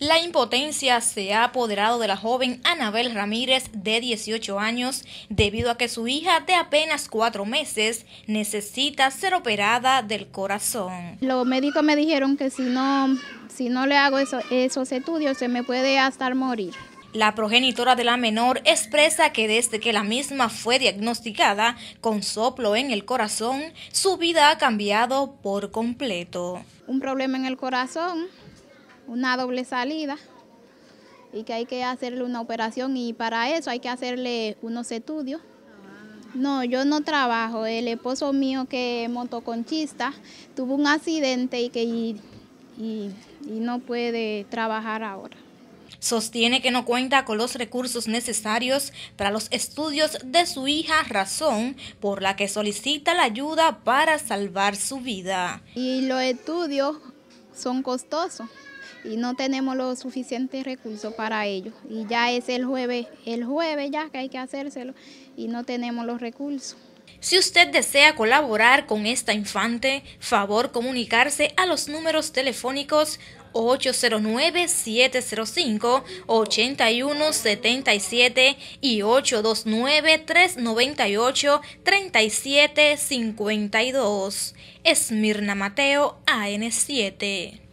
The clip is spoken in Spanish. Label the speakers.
Speaker 1: La impotencia se ha apoderado de la joven Anabel Ramírez de 18 años debido a que su hija de apenas cuatro meses necesita ser operada del corazón.
Speaker 2: Los médicos me dijeron que si no, si no le hago esos estudios se me puede hasta morir.
Speaker 1: La progenitora de la menor expresa que desde que la misma fue diagnosticada con soplo en el corazón, su vida ha cambiado por completo.
Speaker 2: Un problema en el corazón una doble salida y que hay que hacerle una operación y para eso hay que hacerle unos estudios. No, yo no trabajo. El esposo mío que es motoconchista tuvo un accidente y que y no puede
Speaker 1: trabajar ahora. Sostiene que no cuenta con los recursos necesarios para los estudios de su hija, razón por la que solicita la ayuda para salvar su vida.
Speaker 2: Y los estudios son costosos y no tenemos los suficientes recursos para ello. Y ya es el jueves, el jueves ya que hay que
Speaker 1: hacérselo y no tenemos los recursos. Si usted desea colaborar con esta infante, favor comunicarse a los números telefónicos 809-705-8177 y 829-398-3752. Esmirna Mateo, AN7.